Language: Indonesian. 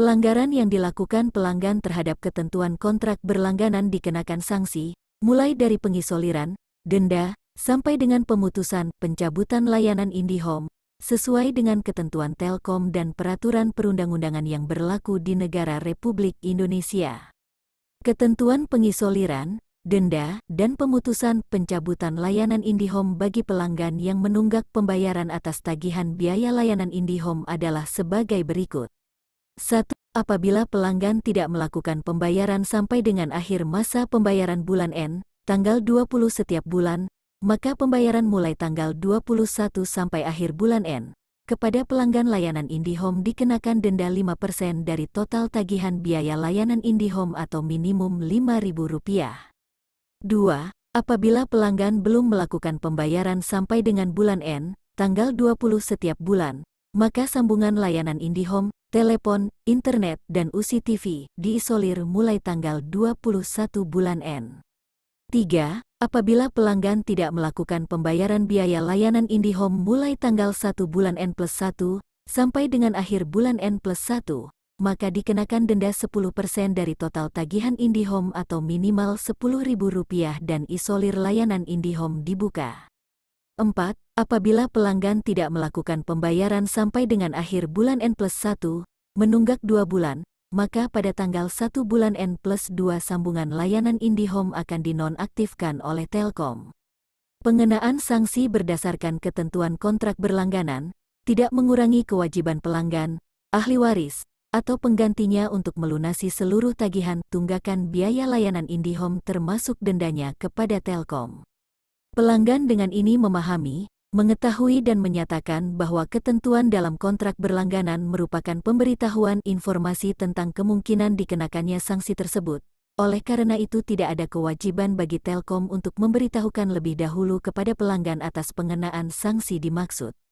Pelanggaran yang dilakukan pelanggan terhadap ketentuan kontrak berlangganan dikenakan sanksi, mulai dari pengisoliran, denda, sampai dengan pemutusan pencabutan layanan IndiHome, sesuai dengan ketentuan Telkom dan peraturan perundang-undangan yang berlaku di negara Republik Indonesia. Ketentuan pengisoliran, denda, dan pemutusan pencabutan layanan IndiHome bagi pelanggan yang menunggak pembayaran atas tagihan biaya layanan IndiHome adalah sebagai berikut. 1. Apabila pelanggan tidak melakukan pembayaran sampai dengan akhir masa pembayaran bulan N, tanggal 20 setiap bulan, maka pembayaran mulai tanggal 21 sampai akhir bulan N. Kepada pelanggan layanan IndiHome dikenakan denda 5% dari total tagihan biaya layanan IndiHome atau minimum Rp5.000. 2. Apabila pelanggan belum melakukan pembayaran sampai dengan bulan N, tanggal 20 setiap bulan, maka sambungan layanan IndiHome telepon, internet, dan USI TV diisolir mulai tanggal 21 bulan N. 3. Apabila pelanggan tidak melakukan pembayaran biaya layanan IndiHome mulai tanggal 1 bulan N plus 1 sampai dengan akhir bulan N plus 1, maka dikenakan denda 10% dari total tagihan IndiHome atau minimal Rp10.000 dan isolir layanan IndiHome dibuka. 4. Apabila pelanggan tidak melakukan pembayaran sampai dengan akhir bulan N plus 1, menunggak 2 bulan, maka pada tanggal 1 bulan N plus 2 sambungan layanan IndiHome akan dinonaktifkan oleh Telkom. Pengenaan sanksi berdasarkan ketentuan kontrak berlangganan tidak mengurangi kewajiban pelanggan, ahli waris, atau penggantinya untuk melunasi seluruh tagihan tunggakan biaya layanan IndiHome termasuk dendanya kepada Telkom. Pelanggan dengan ini memahami, mengetahui dan menyatakan bahwa ketentuan dalam kontrak berlangganan merupakan pemberitahuan informasi tentang kemungkinan dikenakannya sanksi tersebut. Oleh karena itu tidak ada kewajiban bagi Telkom untuk memberitahukan lebih dahulu kepada pelanggan atas pengenaan sanksi dimaksud.